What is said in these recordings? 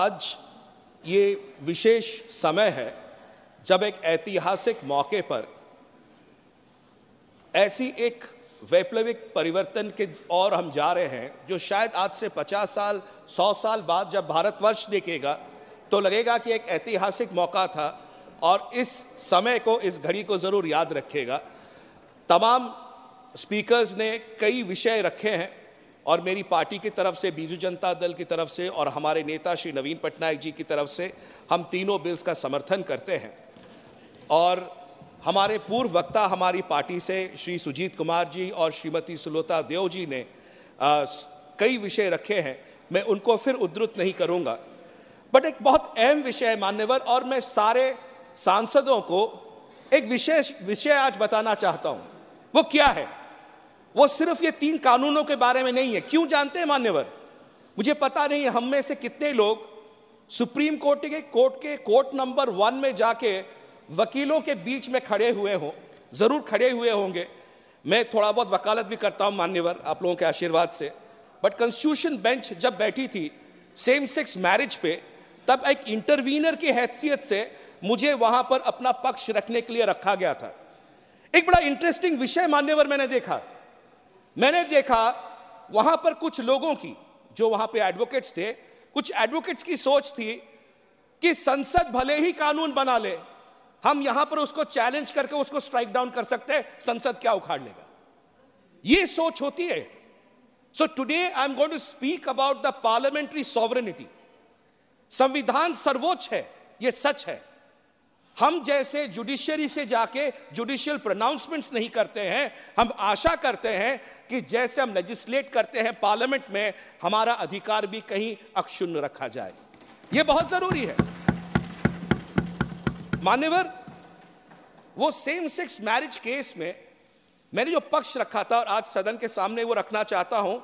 आज ये विशेष समय है जब एक ऐतिहासिक मौके पर ऐसी एक वैप्लविक परिवर्तन के और हम जा रहे हैं जो शायद आज से 50 साल 100 साल बाद जब भारतवर्ष देखेगा तो लगेगा कि एक ऐतिहासिक मौका था और इस समय को इस घड़ी को ज़रूर याद रखेगा तमाम स्पीकर्स ने कई विषय रखे हैं और मेरी पार्टी की तरफ से बीजू जनता दल की तरफ से और हमारे नेता श्री नवीन पटनायक जी की तरफ से हम तीनों बिल्स का समर्थन करते हैं और हमारे पूर्व वक्ता हमारी पार्टी से श्री सुजीत कुमार जी और श्रीमती सुलोता देव जी ने आ, कई विषय रखे हैं मैं उनको फिर उद्धृत नहीं करूंगा बट एक बहुत अहम विषय है मान्यवर और मैं सारे सांसदों को एक विशेष विषय आज बताना चाहता हूं वो क्या है वो सिर्फ ये तीन कानूनों के बारे में नहीं है क्यों जानते हैं मान्यवर मुझे पता नहीं हम में से कितने लोग सुप्रीम कोर्ट के कोर्ट के कोर्ट नंबर वन में जाके वकीलों के बीच में खड़े हुए हों ज़रूर खड़े हुए होंगे मैं थोड़ा बहुत वकालत भी करता हूँ मान्यवर आप लोगों के आशीर्वाद से बट कॉन्स्टिट्यूशन बेंच जब बैठी थी सेम सेक्स मैरिज पे तब एक इंटरवीनर की हैसियत से मुझे वहां पर अपना पक्ष रखने के लिए रखा गया था एक बड़ा इंटरेस्टिंग विषय मान्यवर मैंने देखा मैंने देखा वहां पर कुछ लोगों की जो वहां पे एडवोकेट्स थे कुछ एडवोकेट्स की सोच थी कि संसद भले ही कानून बना ले हम यहां पर उसको चैलेंज करके उसको स्ट्राइक डाउन कर सकते हैं संसद क्या उखाड़ लेगा ये सोच होती है so today I am going to speak about the parliamentary sovereignty संविधान सर्वोच्च है यह सच है हम जैसे जुडिशियरी से जाके जुडिशियल प्रोनाउंसमेंट्स नहीं करते हैं हम आशा करते हैं कि जैसे हम लेजिस्लेट करते हैं पार्लियामेंट में हमारा अधिकार भी कहीं अक्षुण्ण रखा जाए यह बहुत जरूरी है मान्यवर वो सेम सेक्स मैरिज केस में मैंने जो पक्ष रखा था और आज सदन के सामने वो रखना चाहता हूं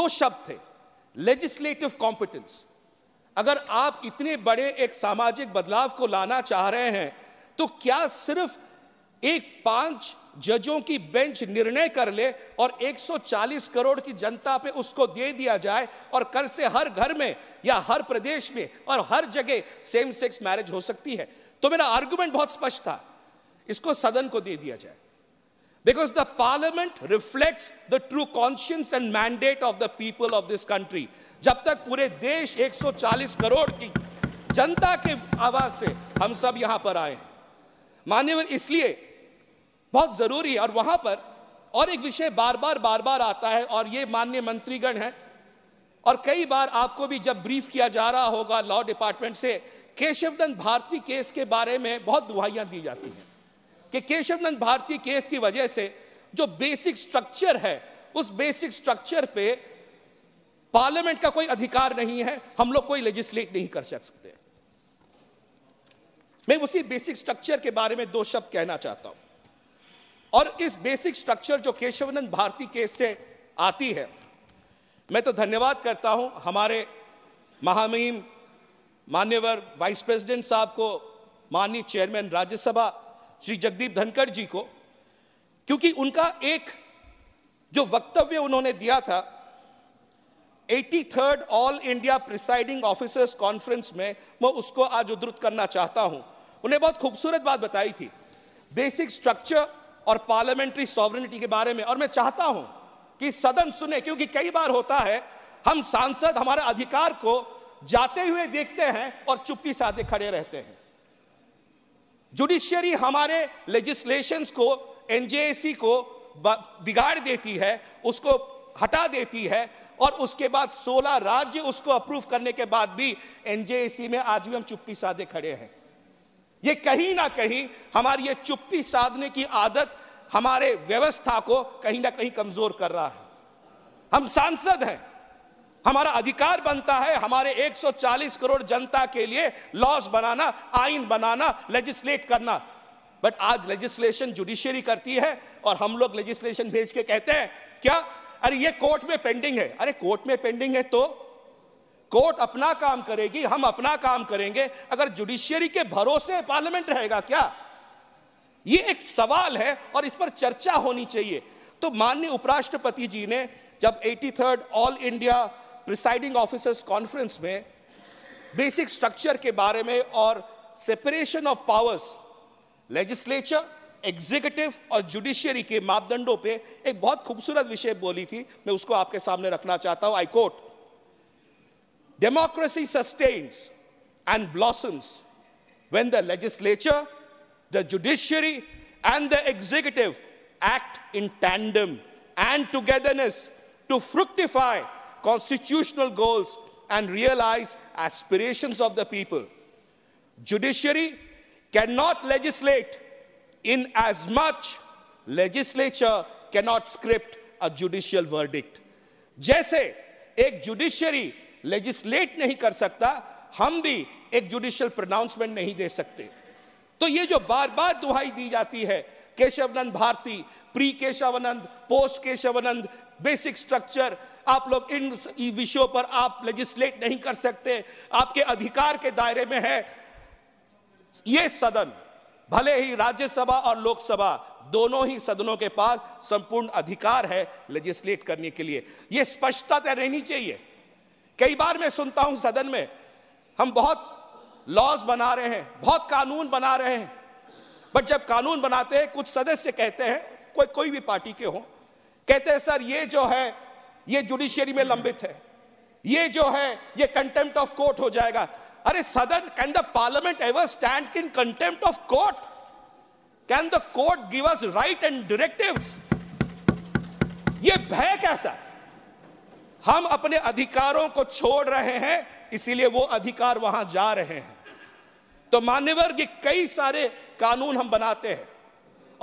दो शब्द थे लेजिस्लेटिव कॉम्पिटेंस अगर आप इतने बड़े एक सामाजिक बदलाव को लाना चाह रहे हैं तो क्या सिर्फ एक पांच जजों की बेंच निर्णय कर ले और 140 करोड़ की जनता पे उसको दे दिया जाए और कल से हर घर में या हर प्रदेश में और हर जगह सेम सेक्स मैरिज हो सकती है तो मेरा आर्गुमेंट बहुत स्पष्ट था इसको सदन को दे दिया जाए because the parliament reflect the true conscious and mandate of the people of this country जब तक पूरे देश 140 करोड़ की जनता के आवाज से हम सब यहां पर आए हैं मान्यवर इसलिए बहुत जरूरी है और वहां पर और एक विषय बार बार बार बार आता है और ये मान्य मंत्रीगण है और कई बार आपको भी जब ब्रीफ किया जा रहा होगा लॉ डिपार्टमेंट से केशवनंद भारती केस के बारे में बहुत दुहाइयां दी जाती हैं कि केशवनंद भारती केस की वजह से जो बेसिक स्ट्रक्चर है उस बेसिक स्ट्रक्चर पे पार्लियामेंट का कोई अधिकार नहीं है हम लोग कोई लेजिस्लेट नहीं कर सकते मैं उसी बेसिक स्ट्रक्चर के बारे में दो शब्द कहना चाहता हूं और इस बेसिक स्ट्रक्चर जो केशवनंद भारती केस से आती है मैं तो धन्यवाद करता हूं हमारे महामहिम मान्यवर वाइस प्रेसिडेंट साहब को माननीय चेयरमैन राज्यसभा श्री जगदीप धनखड़ जी को क्योंकि उनका एक जो वक्तव्य उन्होंने दिया था at third all India presiding officers conference में मैं उसको आज उद्धृत करना चाहता हूं उन्हें बहुत खूबसूरत बात बताई थी बेसिक स्ट्रक्चर और पार्लियामेंट्री सॉवरिटी के बारे में और मैं चाहता हूं कि सदन सुने क्योंकि कई बार होता है हम सांसद हमारे अधिकार को जाते हुए देखते हैं और चुप्पी साधे खड़े रहते हैं जुडिशियरी हमारे लेजिस्लेशन को एनजेएसी को बिगाड़ देती है उसको हटा देती है और उसके बाद 16 राज्य उसको अप्रूव करने के बाद भी एनजेसी में आज भी हम चुप्पी साधे खड़े हैं ये कहीं ना कहीं हमारी ये चुप्पी साधने की आदत हमारे व्यवस्था को कहीं ना कहीं कमजोर कर रहा है हम सांसद हैं हमारा अधिकार बनता है हमारे 140 करोड़ जनता के लिए लॉस बनाना आइन बनाना लेजिस्लेट करना बट आज लेजिस्लेशन जुडिशियरी करती है और हम लोग लेजिस्लेशन भेज के कहते हैं क्या अरे ये कोर्ट में पेंडिंग है अरे कोर्ट में पेंडिंग है तो कोर्ट अपना काम करेगी हम अपना काम करेंगे अगर जुडिशियरी के भरोसे पार्लियामेंट रहेगा क्या ये एक सवाल है और इस पर चर्चा होनी चाहिए तो माननीय उपराष्ट्रपति जी ने जब eighty third all India presiding officers conference में बेसिक स्ट्रक्चर के बारे में और separation of powers legislature executive और जुडिशियरी के मापदंडों पे एक बहुत खूबसूरत विषय बोली थी मैं उसको आपके सामने रखना चाहता हूं I quote democracy sustains and blossoms when the legislature the judiciary and the executive act in tandem and togetherness to fructify constitutional goals and realise aspiration of the people judiciary can not legislate in as much legislature cannot script a judicial verdict जैसे एक judiciary legislate नहीं कर सकता हम भी एक judicial pronouncement नहीं दे सकते तो ये जो बार बार दुहाई दी जाती है keshavanand Bharati pre Kesavananda post Kesavananda basic structure आप लोग इन विषयों पर आप लेजिस्लेट नहीं कर सकते आपके अधिकार के दायरे में है ये सदन भले ही राज्यसभा और लोकसभा दोनों ही सदनों के पास संपूर्ण अधिकार है लेजिस्लेट करने के लिए यह स्पष्टता तय तो रहनी चाहिए कई बार मैं सुनता हूं सदन में हम बहुत लॉज बना रहे हैं बहुत कानून बना रहे हैं बट जब कानून बनाते हैं कुछ सदस्य कहते हैं कोई कोई भी पार्टी के हो कहते हैं सर ये जो है ये जुडिशियरी में लंबित है ये जो है ये कंटेम्प्ट ऑफ कोर्ट हो जाएगा अरे सदन can the parliament ever stand in contempt of court can the court give us writ and directive ये भय कैसा है हम अपने अधिकारों को छोड़ रहे हैं इसीलिए वो अधिकार वहां जा रहे हैं तो मान्यवर के कई सारे कानून हम बनाते हैं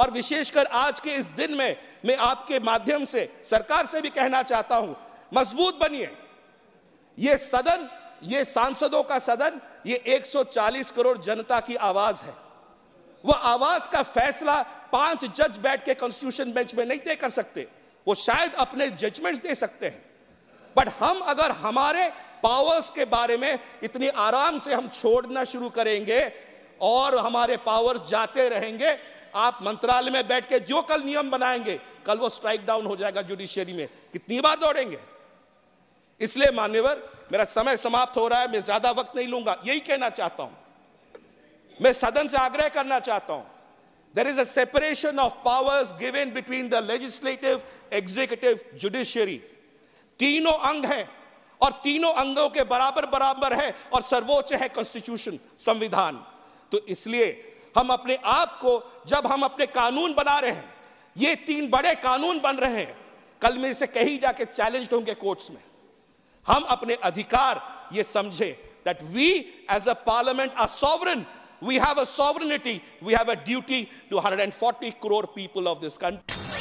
और विशेषकर आज के इस दिन में मैं आपके माध्यम से सरकार से भी कहना चाहता हूं मजबूत बनिए यह सदन ये सांसदों का सदन ये 140 करोड़ जनता की आवाज है वह आवाज का फैसला पांच जज बैठ के कॉन्स्टिट्यूशन बेंच में नहीं तय कर सकते वो शायद अपने जजमेंट्स दे सकते हैं बट हम अगर हमारे पावर्स के बारे में इतनी आराम से हम छोड़ना शुरू करेंगे और हमारे पावर्स जाते रहेंगे आप मंत्रालय में बैठ के जो कल नियम बनाएंगे कल वो स्ट्राइक डाउन हो जाएगा जुडिशियरी में कितनी बार दौड़ेंगे इसलिए मान्यवर मेरा समय समाप्त हो रहा है मैं ज्यादा वक्त नहीं लूंगा यही कहना चाहता हूं मैं सदन से आग्रह करना चाहता हूं there is a separation of powers given between the legislative executive judiciary तीनों अंग हैं और तीनों अंगों के बराबर बराबर है और सर्वोच्च है कॉन्स्टिट्यूशन संविधान तो इसलिए हम अपने आप को जब हम अपने कानून बना रहे हैं ये तीन बड़े कानून बन रहे हैं कल में इसे कहीं जाके चैलेंज होंगे कोर्ट्स में हम अपने अधिकार ये समझे that we as a parliament are sovereign. We have a sovereignty. We have a duty to 140 crore people of this country.